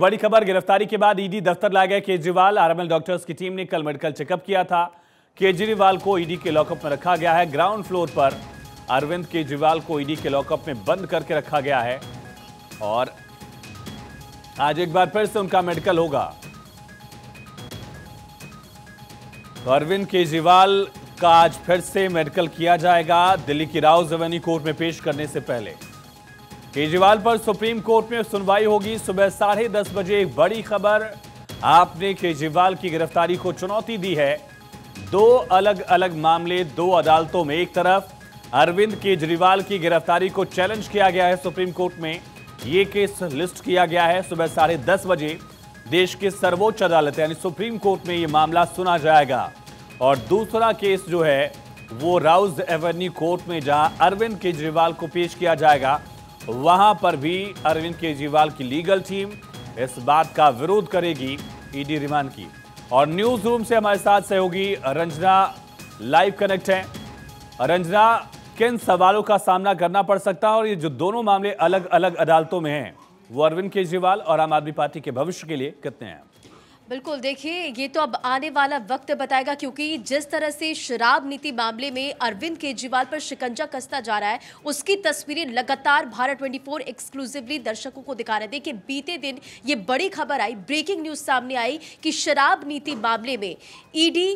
बड़ी खबर गिरफ्तारी के बाद ईडी दफ्तर लाए गए केजरीवाल आरएमएल डॉक्टर्स की टीम ने कल मेडिकल चेकअप किया था केजरीवाल को ईडी के लॉकअप में रखा गया है ग्राउंड फ्लोर पर अरविंद केजरीवाल को ईडी के लॉकअप में बंद करके रखा गया है और आज एक बार फिर से उनका मेडिकल होगा तो अरविंद केजरीवाल का आज फिर से मेडिकल किया जाएगा दिल्ली की राव जवनी कोर्ट में पेश करने से पहले केजरीवाल पर सुप्रीम कोर्ट में सुनवाई होगी सुबह साढ़े दस बजे एक बड़ी खबर आपने केजरीवाल की गिरफ्तारी को चुनौती दी है दो अलग अलग मामले दो अदालतों में एक तरफ अरविंद केजरीवाल की गिरफ्तारी को चैलेंज किया गया है सुप्रीम कोर्ट में ये केस लिस्ट किया गया है सुबह साढ़े दस बजे देश के सर्वोच्च अदालत यानी सुप्रीम कोर्ट में ये मामला सुना जाएगा और दूसरा केस जो है वो राउज एवेन्यू कोर्ट में जहां अरविंद केजरीवाल को पेश किया जाएगा वहां पर भी अरविंद केजरीवाल की लीगल टीम इस बात का विरोध करेगी ईडी रिमांड की और न्यूज रूम से हमारे साथ सहयोगी रंजना लाइव कनेक्ट है रंजना किन सवालों का सामना करना पड़ सकता है और ये जो दोनों मामले अलग अलग अदालतों में हैं वो अरविंद केजरीवाल और आम आदमी पार्टी के भविष्य के लिए कितने हैं बिल्कुल देखिए ये तो अब आने वाला वक्त बताएगा क्योंकि जिस तरह से शराब नीति मामले में अरविंद केजरीवाल पर शिकंजा कसता जा रहा है उसकी तस्वीरें लगातार भारत 24 एक्सक्लूसिवली दर्शकों को दिखा रहे हैं देखिए बीते दिन ये बड़ी खबर आई ब्रेकिंग न्यूज सामने आई कि शराब नीति मामले में ईडी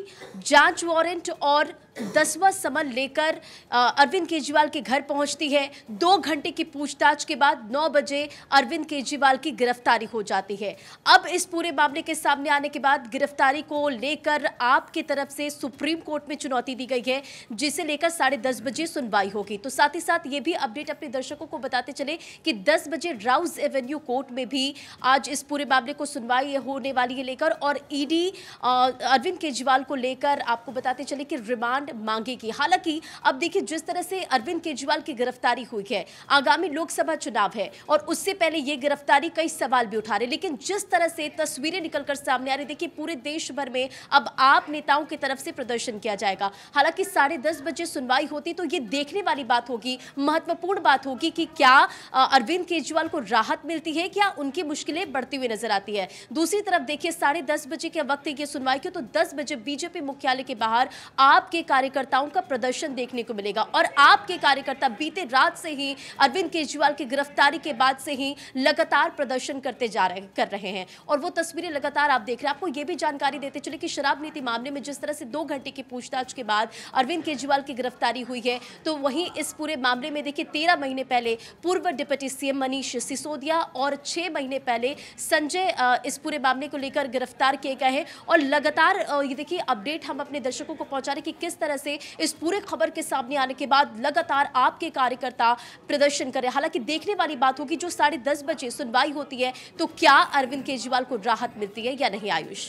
जांच वारंट और दसवां समन लेकर अरविंद केजरीवाल के घर पहुंचती है दो घंटे की पूछताछ के बाद नौ बजे अरविंद केजरीवाल की गिरफ्तारी हो जाती है अब इस पूरे मामले के सामने आने के बाद गिरफ्तारी को लेकर आपकी तरफ से सुप्रीम कोर्ट में चुनौती दी गई है जिसे लेकर साढ़े दस बजे सुनवाई होगी तो साथ ही साथ ये भी अपडेट अपने दर्शकों को बताते चले कि दस बजे राउज एवेन्यू कोर्ट में भी आज इस पूरे मामले को सुनवाई होने वाली है लेकर और ईडी अरविंद केजरीवाल को लेकर आपको बताते चले कि रिमांड रिमांड मांगेगी हालांकि अब देखिए जिस तरह से अरविंद केजरीवाल की गिरफ्तारी हुई है आगामी लोकसभा चुनाव है और उससे पहले ये गिरफ्तारी कई सवाल भी उठा रही लेकिन जिस तरह से तस्वीरें निकलकर सामने आ रही देखिए पूरे देश भर में अब आप नेताओं की तरफ से प्रदर्शन किया जाएगा हालांकि साढ़े दस बजे सुनवाई होती तो ये देखने वाली बात होगी महत्वपूर्ण बात होगी कि क्या अरविंद केजरीवाल को राहत मिलती है क्या उनकी मुश्किलें बढ़ती हुई नजर आती है दूसरी तरफ देखिए साढ़े दस बजे के वक्त ये सुनवाई की तो दस बजे बीजेपी मुख्यालय के बाहर आपके कार्यकर्ताओं का प्रदर्शन देखने को मिलेगा और आपके कार्यकर्ता बीते रात से ही अरविंद केजरीवाल की गिरफ्तारी के बाद से ही लगातार प्रदर्शन करते जा रहे कर रहे हैं और वो तस्वीरें लगातार आप देख रहे हैं आपको ये भी जानकारी देते चले कि शराब नीति मामले में जिस तरह से दो घंटे की पूछताछ के बाद अरविंद केजरीवाल की गिरफ्तारी हुई है तो वहीं इस पूरे मामले में देखिए तेरह महीने पहले पूर्व डिप्टी सीएम मनीष सिसोदिया और छह महीने पहले संजय इस पूरे मामले को लेकर गिरफ्तार किए गए हैं और लगातार ये देखिए अपडेट हम अपने दर्शकों को पहुंचा रहे कि किस तरह तरह से इस पूरे खबर के सामने आने के बाद लगातार आपके कार्यकर्ता प्रदर्शन कर रहे हालांकि देखने वाली बात होगी जो साढ़े दस बजे सुनवाई होती है तो क्या अरविंद केजरीवाल को राहत मिलती है या नहीं आयुष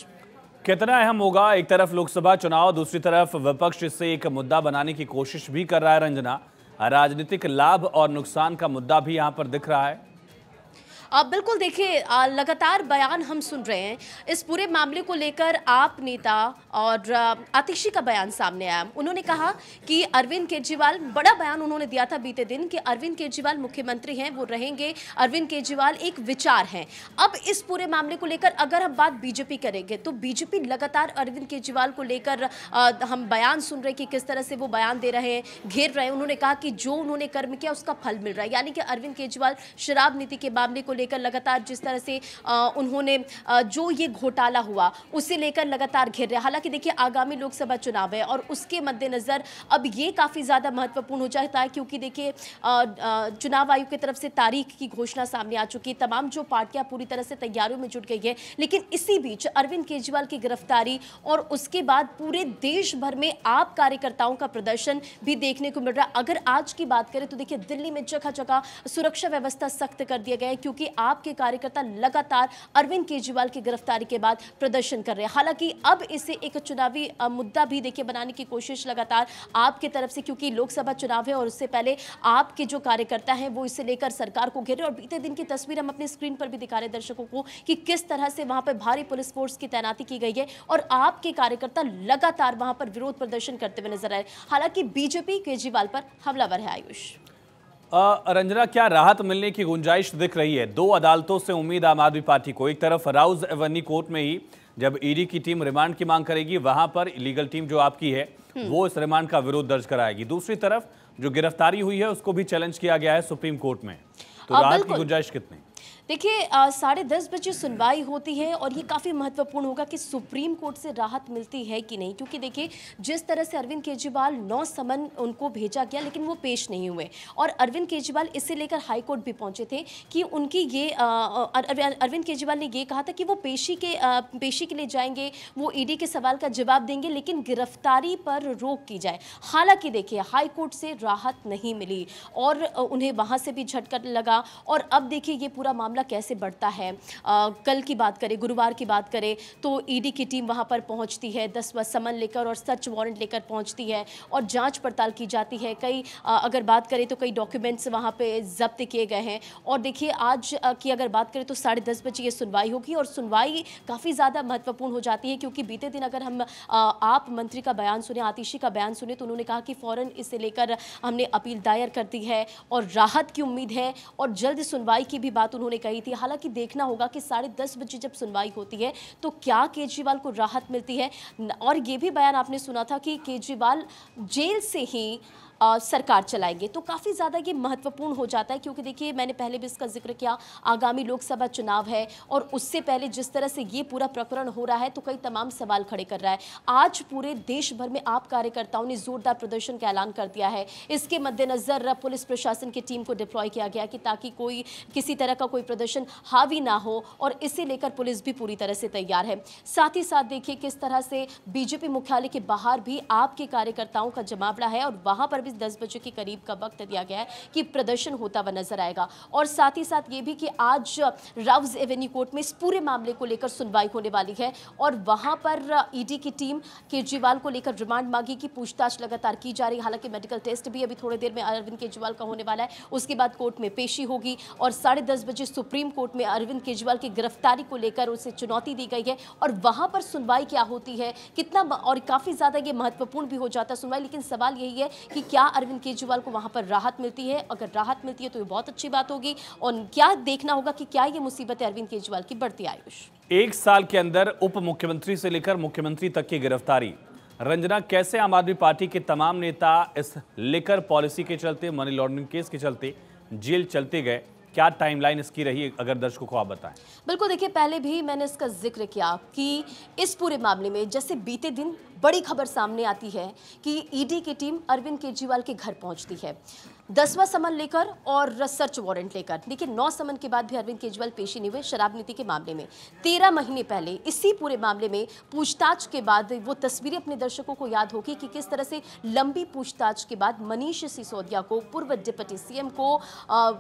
कितना अहम होगा एक तरफ लोकसभा चुनाव दूसरी तरफ विपक्ष इससे एक मुद्दा बनाने की कोशिश भी कर रहा है रंजना राजनीतिक लाभ और नुकसान का मुद्दा भी यहाँ पर दिख रहा है आप बिल्कुल देखिए लगातार बयान हम सुन रहे हैं इस पूरे मामले को लेकर आप नेता और आतिशी का बयान सामने आया उन्होंने कहा कि अरविंद केजरीवाल बड़ा बयान उन्होंने दिया था बीते दिन कि अरविंद केजरीवाल मुख्यमंत्री हैं वो रहेंगे अरविंद केजरीवाल एक विचार हैं अब इस पूरे मामले को लेकर अगर हम बात बीजेपी करेंगे तो बीजेपी लगातार अरविंद केजरीवाल को लेकर हम बयान सुन रहे कि किस तरह से वो बयान दे रहे हैं घेर रहे हैं उन्होंने कहा कि जो उन्होंने कर्म किया उसका फल मिल रहा है यानी कि अरविंद केजरीवाल शराब नीति के मामले को लेकर लगातार जिस तरह से उन्होंने जो ये घोटाला हुआ उसे लेकर लगातार घिर रहे हालांकि देखिए आगामी लोकसभा चुनाव है और उसके मद्देनज़र अब ये काफ़ी ज़्यादा महत्वपूर्ण हो जाता है क्योंकि देखिए चुनाव आयोग की तरफ से तारीख की घोषणा सामने आ चुकी है तमाम जो पार्टियां पूरी तरह से तैयारियों में जुट गई है लेकिन इसी बीच अरविंद केजरीवाल की गिरफ्तारी और उसके बाद पूरे देश भर में आप कार्यकर्ताओं का प्रदर्शन भी देखने को मिल रहा है अगर आज की बात करें तो देखिए दिल्ली में जगह जगह सुरक्षा व्यवस्था सख्त कर दिया गया है क्योंकि आपके कार्यकर्ता लगातार अरविंद केजरीवाल की गिरफ्तारी के बाद प्रदर्शन कर रहे हैं हालांकि अब इसे एक चुनावी मुद्दा भी देखिए बनाने की कोशिश लगातार आपके तरफ से क्योंकि लोकसभा चुनाव है और उससे पहले आपके जो कार्यकर्ता हैं वो इसे लेकर सरकार को घेरे और बीते दिन की तस्वीर हम अपनी स्क्रीन पर भी दिखा रहे दर्शकों को कि किस तरह से वहां पर भारी पुलिस फोर्स की तैनाती की गई है और आपके कार्यकर्ता लगातार वहां पर विरोध प्रदर्शन करते हुए नजर आए हालांकि बीजेपी केजरीवाल पर हमलावर है आयुष रंजना क्या राहत मिलने की गुंजाइश दिख रही है दो अदालतों से उम्मीद आम आदमी पार्टी को एक तरफ राउज एवनी कोर्ट में ही जब ईडी की टीम रिमांड की मांग करेगी वहां पर इलीगल टीम जो आपकी है हम्म। वो इस रिमांड का विरोध दर्ज कराएगी दूसरी तरफ जो गिरफ्तारी हुई है उसको भी चैलेंज किया गया है सुप्रीम कोर्ट में तो हाँ, राहत की गुंजाइश कितनी देखिए साढ़े दस बजे सुनवाई होती है और ये काफ़ी महत्वपूर्ण होगा कि सुप्रीम कोर्ट से राहत मिलती है कि नहीं क्योंकि देखिए जिस तरह से अरविंद केजरीवाल नौ समन उनको भेजा गया लेकिन वो पेश नहीं हुए और अरविंद केजरीवाल इसे लेकर हाईकोर्ट भी पहुंचे थे कि उनकी ये अरविंद केजरीवाल ने ये कहा था कि वो पेशी के पेशी के लिए जाएंगे वो ईडी के सवाल का जवाब देंगे लेकिन गिरफ्तारी पर रोक की जाए हालांकि देखिए हाईकोर्ट से राहत नहीं मिली और उन्हें वहाँ से भी झटका लगा और अब देखिए ये पूरा मामला मामला कैसे बढ़ता है आ, कल की बात करें गुरुवार की बात करें तो ईडी e की टीम वहां पर पहुंचती है दस समन लेकर और सर्च वारंट लेकर पहुंचती है और जांच पड़ताल की जाती है कई आ, अगर बात करें तो कई डॉक्यूमेंट्स वहां पर जब्त किए गए हैं और देखिए आज की अगर बात करें तो साढ़े दस बजे ये सुनवाई होगी और सुनवाई काफ़ी ज़्यादा महत्वपूर्ण हो जाती है क्योंकि बीते दिन अगर हम आप मंत्री का बयान सुने आतिशी का बयान सुने तो उन्होंने कहा कि फ़ौरन इसे लेकर हमने अपील दायर कर दी है और राहत की उम्मीद है और जल्द सुनवाई की भी बात उन्होंने कही थी हालांकि देखना होगा कि साढ़े दस बजे जब सुनवाई होती है तो क्या केजरीवाल को राहत मिलती है और ये भी बयान आपने सुना था कि केजरीवाल जेल से ही आ, सरकार चलाएंगे तो काफ़ी ज़्यादा ये महत्वपूर्ण हो जाता है क्योंकि देखिए मैंने पहले भी इसका जिक्र किया आगामी लोकसभा चुनाव है और उससे पहले जिस तरह से ये पूरा प्रकरण हो रहा है तो कई तमाम सवाल खड़े कर रहा है आज पूरे देश भर में आप कार्यकर्ताओं ने जोरदार प्रदर्शन का ऐलान कर दिया है इसके मद्देनज़र पुलिस प्रशासन की टीम को डिप्लॉय किया गया कि ताकि कोई किसी तरह का कोई प्रदर्शन हावी ना हो और इसे लेकर पुलिस भी पूरी तरह से तैयार है साथ ही साथ देखिए किस तरह से बीजेपी मुख्यालय के बाहर भी आपके कार्यकर्ताओं का जमावड़ा है और वहां पर इस दस बजे के करीब का वक्त दिया गया है कि प्रदर्शन होता हुआ नजर आएगा और साथ ही साथ ये भी कि आज राउज एवेन्यू कोर्ट में इस पूरे मामले को लेकर सुनवाई होने वाली है और वहाँ पर ईडी की टीम केजरीवाल को लेकर रिमांड मांगी कि पूछताछ लगातार की जा रही हालांकि मेडिकल टेस्ट भी अभी थोड़ी देर में अरविंद केजरीवाल का होने वाला है उसके बाद कोर्ट में पेशी होगी और साढ़े दस बजे सुप्रीम कोर्ट में अरविंद केजरीवाल की गिरफ्तारी को लेकर उसे चुनौती दी गई है और वहाँ पर सुनवाई क्या होती है कितना और काफ़ी ज़्यादा ये महत्वपूर्ण भी हो जाता है सुनवाई लेकिन सवाल यही है कि क्या क्या अरविंद केजरीवाल को वहाँ पर राहत मिलती है अगर राहत मिलती है तो ये बहुत अच्छी बात होगी और क्या देखना होगा कि क्या ये मुसीबत है अरविंद केजरीवाल की बढ़ती आयुष एक साल के अंदर उप मुख्यमंत्री से लेकर मुख्यमंत्री तक की गिरफ्तारी रंजना कैसे आम आदमी पार्टी के तमाम नेता इस लेकर पॉलिसी के चलते मनी लॉन्ड्रिंग केस के चलते जेल चलते गए क्या टाइमलाइन इसकी रही अगर दर्शकों को आप बताएं बिल्कुल देखिए पहले भी मैंने इसका जिक्र किया कि इस पूरे मामले में जैसे बीते दिन बड़ी खबर सामने आती है कि ईडी e की टीम अरविंद केजरीवाल के घर पहुंचती है दसवां समन लेकर और सर्च वारंट लेकर देखिए नौ समन के बाद भी अरविंद केजरीवाल पेशी नहीं हुए शराब नीति के मामले में तेरह महीने पहले इसी पूरे मामले में पूछताछ के बाद वो तस्वीरें अपने दर्शकों को याद होगी कि किस तरह से लंबी पूछताछ के बाद मनीष सिसोदिया को पूर्व डिप्टी सीएम को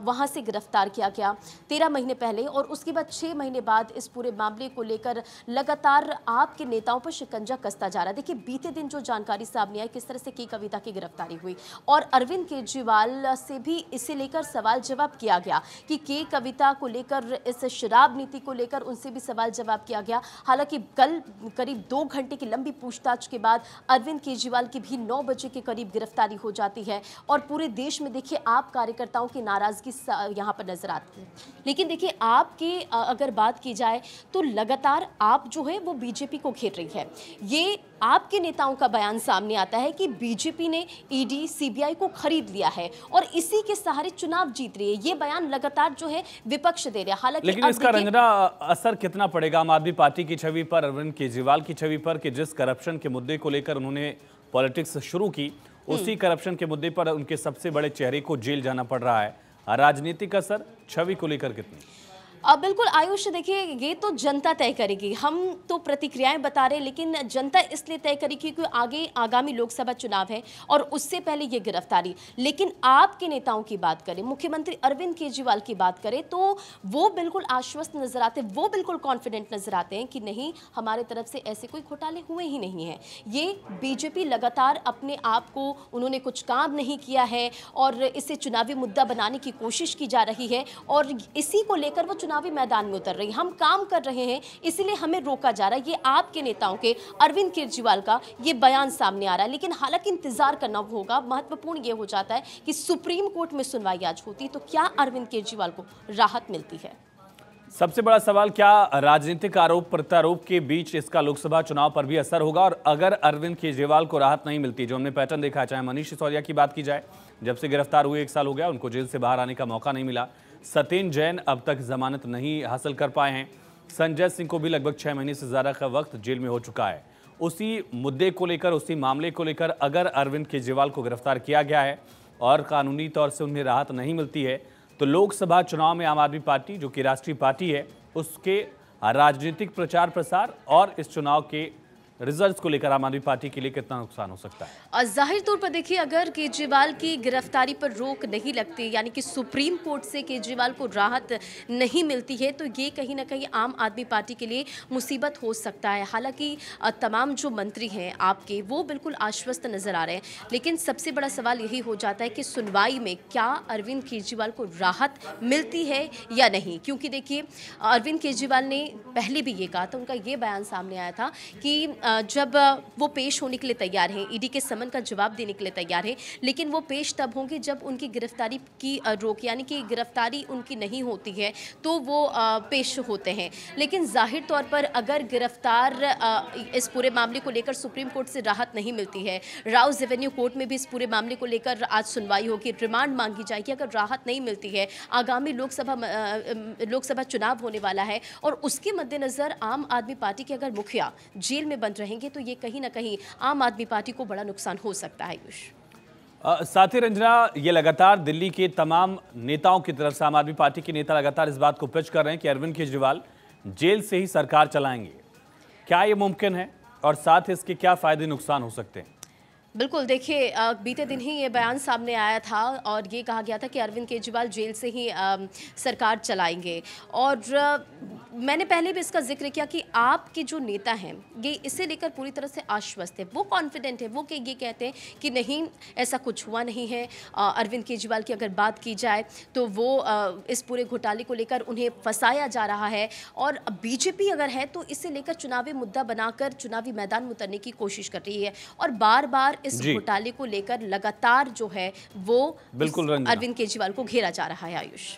वहाँ से गिरफ्तार किया गया तेरह महीने पहले और उसके बाद छः महीने बाद इस पूरे मामले को लेकर लगातार आपके नेताओं पर शिकंजा कसता जा रहा है देखिए बीते दिन जो जानकारी सामने आई किस तरह से की कविता की गिरफ्तारी हुई और अरविंद केजरीवाल अग्रवाल से भी इसे लेकर सवाल जवाब किया गया कि के कविता को लेकर इस शराब नीति को लेकर उनसे भी सवाल जवाब किया गया हालांकि कल करीब दो घंटे की लंबी पूछताछ के बाद अरविंद केजरीवाल की भी नौ बजे के करीब गिरफ्तारी हो जाती है और पूरे देश में देखिए आप कार्यकर्ताओं की नाराजगी यहाँ पर नजर आती है लेकिन देखिए आपके अगर बात की जाए तो लगातार आप जो है वो बीजेपी को घेर रही है ये आपके नेताओं का बयान सामने आता है कि बीजेपी ने ईडी सीबीआई को खरीद लिया है और इसी के सहारे चुनाव जीत रही है ये बयान लगातार जो है विपक्ष दे रहा है हालांकि लेकिन इसका रंगना असर कितना पड़ेगा आम आदमी पार्टी की छवि पर अरविंद केजरीवाल की छवि पर कि जिस करप्शन के मुद्दे को लेकर उन्होंने पॉलिटिक्स शुरू की हम्म। उसी करप्शन के मुद्दे पर उनके सबसे बड़े चेहरे को जेल जाना पड़ रहा है राजनीतिक असर छवि को लेकर कितनी अब बिल्कुल आयुष देखिए ये तो जनता तय करेगी हम तो प्रतिक्रियाएं बता रहे लेकिन जनता इसलिए तय करेगी क्योंकि आगे आगामी लोकसभा चुनाव है और उससे पहले ये गिरफ्तारी लेकिन आपके नेताओं की बात करें मुख्यमंत्री अरविंद केजरीवाल की बात करें तो वो बिल्कुल आश्वस्त नजर आते हैं वो बिल्कुल कॉन्फिडेंट नजर आते हैं कि नहीं हमारे तरफ से ऐसे कोई घोटाले हुए ही नहीं हैं ये बीजेपी लगातार अपने आप को उन्होंने कुछ काम नहीं किया है और इसे चुनावी मुद्दा बनाने की कोशिश की जा रही है और इसी को लेकर वो चुनाव चुनावी मैदान में उतर रही हम काम कर रहे हैं इसीलिए हमें रोका जा रहा है ये आपके नेताओं के अरविंद केजरीवाल का ये बयान सामने आ रहा है लेकिन हालांकि इंतजार करना होगा महत्वपूर्ण ये हो जाता है कि सुप्रीम कोर्ट में सुनवाई आज होती तो क्या अरविंद केजरीवाल को राहत मिलती है सबसे बड़ा सवाल क्या राजनीतिक आरोप प्रत्यारोप के बीच इसका लोकसभा चुनाव पर भी असर होगा और अगर अरविंद केजरीवाल को राहत नहीं मिलती जो हमने पैटर्न देखा चाहे मनीष सिसोदिया की बात की जाए जब से गिरफ्तार हुए एक साल हो गया उनको जेल से बाहर आने का मौका नहीं मिला सतीन जैन अब तक जमानत नहीं हासिल कर पाए हैं संजय सिंह को भी लगभग छः महीने से ज़्यादा का वक्त जेल में हो चुका है उसी मुद्दे को लेकर उसी मामले को लेकर अगर अरविंद केजरीवाल को गिरफ्तार किया गया है और कानूनी तौर से उन्हें राहत नहीं मिलती है तो लोकसभा चुनाव में आम आदमी पार्टी जो कि राष्ट्रीय पार्टी है उसके राजनीतिक प्रचार प्रसार और इस चुनाव के रिजल्ट्स को लेकर आम आदमी पार्टी के लिए कितना नुकसान हो सकता है और जाहिर तौर पर देखिए अगर केजरीवाल की गिरफ्तारी पर रोक नहीं लगती यानी कि सुप्रीम कोर्ट से केजरीवाल को राहत नहीं मिलती है तो ये कहीं ना कहीं आम आदमी पार्टी के लिए मुसीबत हो सकता है हालांकि तमाम जो मंत्री हैं आपके वो बिल्कुल आश्वस्त नज़र आ रहे हैं लेकिन सबसे बड़ा सवाल यही हो जाता है कि सुनवाई में क्या अरविंद केजरीवाल को राहत मिलती है या नहीं क्योंकि देखिए अरविंद केजरीवाल ने पहले भी ये कहा था उनका ये बयान सामने आया था कि जब वो पेश होने के लिए तैयार हैं ईडी e के समन का जवाब देने के लिए तैयार हैं लेकिन वो पेश तब होंगे जब उनकी गिरफ्तारी की रोक यानी कि गिरफ्तारी उनकी नहीं होती है तो वो पेश होते हैं लेकिन जाहिर तौर पर अगर गिरफ्तार इस पूरे मामले को लेकर सुप्रीम कोर्ट से राहत नहीं मिलती है राउस रेवेन्यू कोर्ट में भी इस पूरे मामले को लेकर आज सुनवाई होगी रिमांड मांगी जाएगी अगर राहत नहीं मिलती है आगामी लोकसभा लोकसभा चुनाव होने वाला है और उसके मद्देनज़र आम आदमी पार्टी के अगर मुखिया जेल में बंद रहेंगे तो ये कहीं ना कहीं आम आदमी पार्टी को बड़ा नुकसान हो सकता है आयुष साथ ही रंजना ये लगातार दिल्ली के तमाम नेताओं की तरफ से आम आदमी पार्टी के नेता लगातार इस बात को पिच कर रहे हैं कि अरविंद केजरीवाल जेल से ही सरकार चलाएंगे क्या ये मुमकिन है और साथ ही इसके क्या फायदे नुकसान हो सकते हैं बिल्कुल देखिए बीते दिन ही ये बयान सामने आया था और ये कहा गया था कि अरविंद केजरीवाल जेल से ही आ, सरकार चलाएंगे और आ, मैंने पहले भी इसका जिक्र किया कि आपके जो नेता हैं ये इसे लेकर पूरी तरह से आश्वस्त है वो कॉन्फिडेंट है वो कि ये कहते हैं कि नहीं ऐसा कुछ हुआ नहीं है अरविंद केजरीवाल की अगर बात की जाए तो वो इस पूरे घोटाले को लेकर उन्हें फंसाया जा रहा है और बीजेपी अगर है तो इसे लेकर चुनावी मुद्दा बनाकर चुनावी मैदान में उतरने की कोशिश कर रही है और बार बार इस घोटाले को लेकर लगातार जो है वो अरविंद केजरीवाल को घेरा जा रहा है आयुष